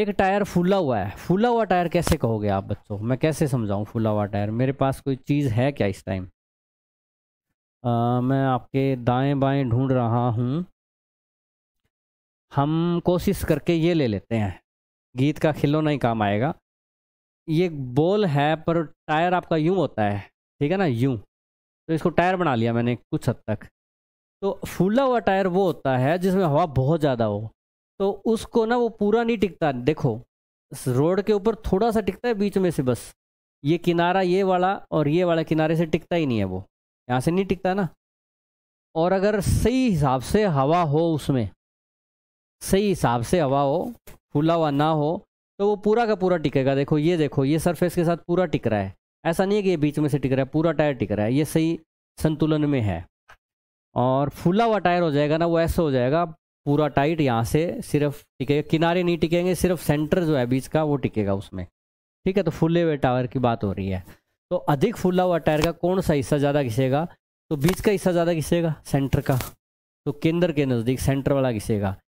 एक टायर फूला हुआ है फूला हुआ टायर कैसे कहोगे आप बच्चों मैं कैसे समझाऊं फूला हुआ टायर मेरे पास कोई चीज़ है क्या इस टाइम मैं आपके दाएं बाएं ढूंढ रहा हूं हम कोशिश करके ये ले लेते हैं गीत का खिलो नहीं काम आएगा ये बॉल है पर टायर आपका यूं होता है ठीक है ना यूं तो इसको टायर बना लिया मैंने कुछ हद तक तो फूला हुआ टायर वो होता है जिसमें हवा बहुत ज़्यादा हो तो उसको ना वो पूरा नहीं टिकता देखो रोड के ऊपर थोड़ा सा टिकता है बीच में से बस ये किनारा ये वाला और ये वाला किनारे से टिकता ही नहीं है वो यहाँ से नहीं टिकता ना और अगर सही हिसाब से हवा हो उसमें सही हिसाब से हवा हो फूला हुआ ना हो तो वो पूरा का पूरा टिकेगा देखो ये देखो ये सरफेस के साथ पूरा टिक रहा है ऐसा नहीं है कि ये बीच में से टिक रहा है पूरा टायर टिक रहा है ये सही संतुलन में है और फूला हुआ टायर हो जाएगा ना वो ऐसा हो जाएगा पूरा टाइट यहाँ से सिर्फ टिकेगा किनारे नहीं टिकेंगे सिर्फ सेंटर जो है बीच का वो टिकेगा उसमें ठीक है तो फुले हुए टायर की बात हो रही है तो अधिक फुला हुआ टायर का कौन सा हिस्सा ज़्यादा घिसेगा तो बीच का हिस्सा ज़्यादा घिसेगा सेंटर का तो केंद्र के नज़दीक सेंटर वाला घिसेगा